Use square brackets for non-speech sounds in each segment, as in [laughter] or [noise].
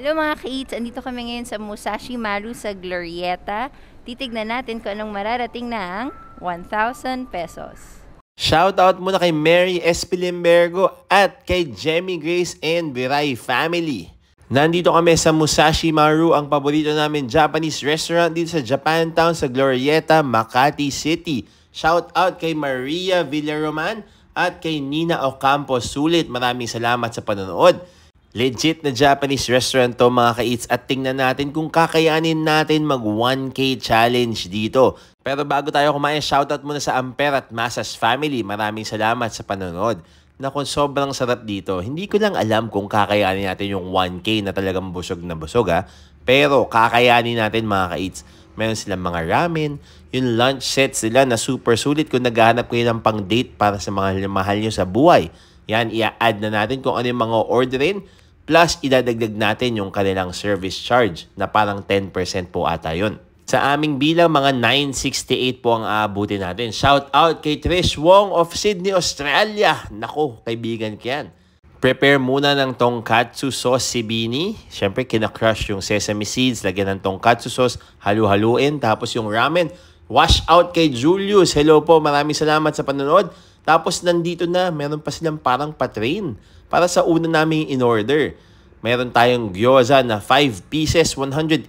Hello mga kids! Andito kami ngayon sa Musashi Maru sa Glorieta. Titignan natin kung anong mararating na ang 1,000 pesos. Shoutout muna kay Mary Espilimbergo at kay Jemmy Grace and Viray Family. Nandito kami sa Musashi Maru, ang paborito namin Japanese restaurant dito sa Japantown sa Glorieta, Makati City. Shoutout kay Maria Villaroman at kay Nina Ocampo Sulit. Maraming salamat sa panonood. Legit na Japanese restaurant to mga ka-eats at tingnan natin kung kakayanin natin mag 1K challenge dito. Pero bago tayo kumain, shoutout muna sa Amper at Masas Family. Maraming salamat sa panonood. Naku, sobrang sarap dito. Hindi ko lang alam kung kakayanin natin yung 1K na talagang busog na busog ha. Pero kakayanin natin mga ka-eats. Meron silang mga ramen, yung lunch set sila na super sulit kung naghahanap kayo ng pang date para sa mga mahal nyo sa buhay. Yan, ia add na natin kung ano yung mga orderin Plus, idadagdag natin yung kanilang service charge na parang 10% po ata yun. Sa aming bilang, mga 968 po ang aabuti natin. Shout out kay Trish Wong of Sydney, Australia. Nako, kaibigan ko yan. Prepare muna ng tonkatsu sauce sibini. Siyempre, kinakrush yung sesame seeds. Lagyan ng tonkatsu sauce. Halu-haluin. Tapos yung ramen. Wash out kay Julius. Hello po. Maraming salamat sa panonood. Tapos nandito na, meron pa silang parang patrain para sa una naming in-order. Meron tayong gyoza na 5 pieces, 180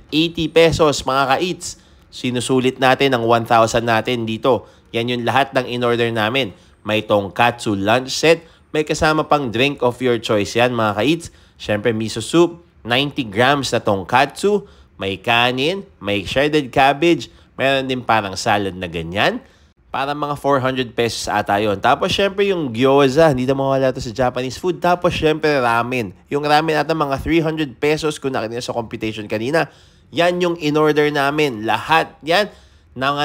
pesos mga ka-eats. Sinusulit natin ang 1,000 natin dito. Yan yung lahat ng in-order namin. May tonkatsu lunch set, may kasama pang drink of your choice yan mga ka-eats. Siyempre miso soup, 90 grams na tonkatsu, may kanin, may shredded cabbage, meron din parang salad na ganyan. Para mga 400 pesos ata yon. Tapos syempre yung gyoza, hindi na mawala to sa Japanese food. Tapos syempre ramen. Yung ramen ata mga 300 pesos kung nakinig sa computation kanina. Yan yung in-order namin. Lahat yan. Mga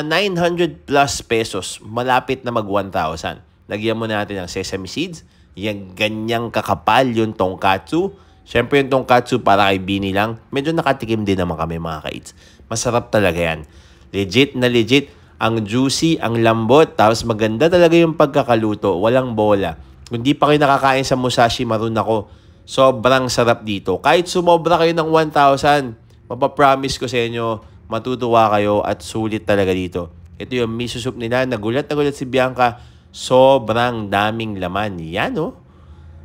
900 plus pesos. Malapit na mag 1,000. Lagyan mo natin ng sesame seeds. Yan ganyang kakapal yung tonkatsu. Syempre yung tonkatsu para kay Bini lang. Medyo nakatikim din naman kami mga kids. Masarap talaga yan. Legit na legit ang juicy, ang lambot, tapos maganda talaga yung pagkakaluto, walang bola. Kung di pa kayo nakakain sa Musashi marun ako, sobrang sarap dito. Kahit sumobra kayo ng 1,000, mapapromise ko sa inyo, matutuwa kayo at sulit talaga dito. Ito yung miso soup nila, nagulat na gulat si Bianca, sobrang daming laman. Yan oh.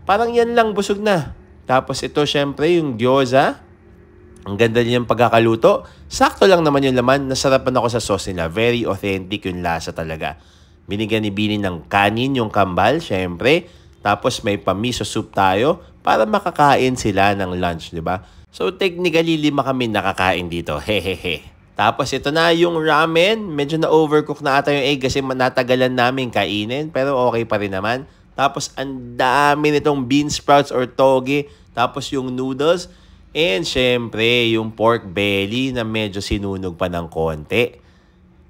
Parang yan lang, busog na. Tapos ito syempre yung gyoza. Ang ganda niyang pagkakaluto, sakto lang naman yung laman, nasarapan ako sa sauce nila. Very authentic yung lasa talaga. Binigyan ni Bini ng kanin yung kambal, syempre. Tapos may pamiso soup tayo para makakain sila ng lunch, di ba? So technically lima kami nakakain dito. [laughs] Hehehe. Tapos ito na yung ramen. Medyo na-overcook na ata yung egg kasi natagalan namin kainin. Pero okay pa rin naman. Tapos ang dami nitong bean sprouts or toge. Tapos yung noodles And syempre, yung pork belly na medyo sinunog pa ng konti.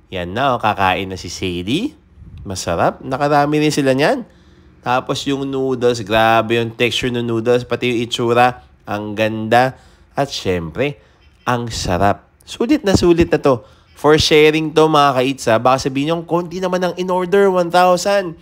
Yan na, oh, kakain na si Sadie. Masarap. Nakarami rin sila niyan. Tapos yung noodles, grabe yung texture ng noodles, pati yung itsura, ang ganda. At syempre, ang sarap. Sulit na sulit na to. For sharing to mga kaitsa, baka sabihin nyo, konti naman ang in-order, 1,000.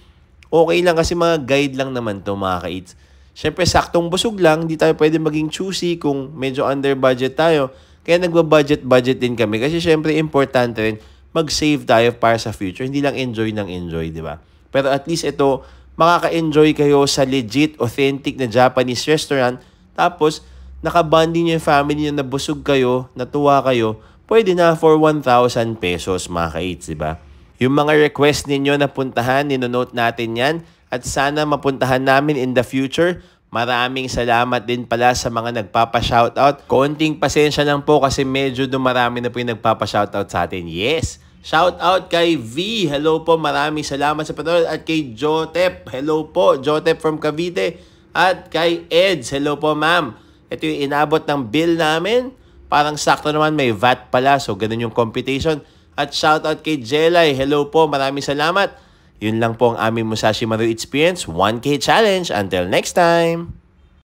Okay lang kasi mga guide lang naman to mga kaitsa. Siyempre, saktong busog lang, hindi tayo pwede maging choosy kung medyo under budget tayo. Kaya nagba-budget-budget din kami kasi siyempre importante rin mag-save tayo para sa future. Hindi lang enjoy ng enjoy, di ba? Pero at least ito, makaka-enjoy kayo sa legit, authentic na Japanese restaurant. Tapos, nakabanding niyo yung family niyo, nabusog kayo, natuwa kayo, pwede na for 1,000 pesos, mga ka-eats, di ba? Yung mga request ninyo na puntahan, ninonote natin yan at sana mapuntahan namin in the future. Maraming salamat din pala sa mga nagpapa-shoutout. Konting pasensya lang po kasi medyo dumarami na po yung nagpapa-shoutout sa atin. Yes! Shoutout kay V. Hello po. Maraming salamat sa patrol. At kay Jotep. Hello po. Jotep from Cavite. At kay Eds. Hello po ma'am. Ito yung inabot ng bill namin. Parang sakto naman may VAT pala. So ganun yung computation. At shoutout kay Jelay. Hello po. Maraming salamat. Yun lang po ang aming Musashi Maru Experience 1K Challenge. Until next time!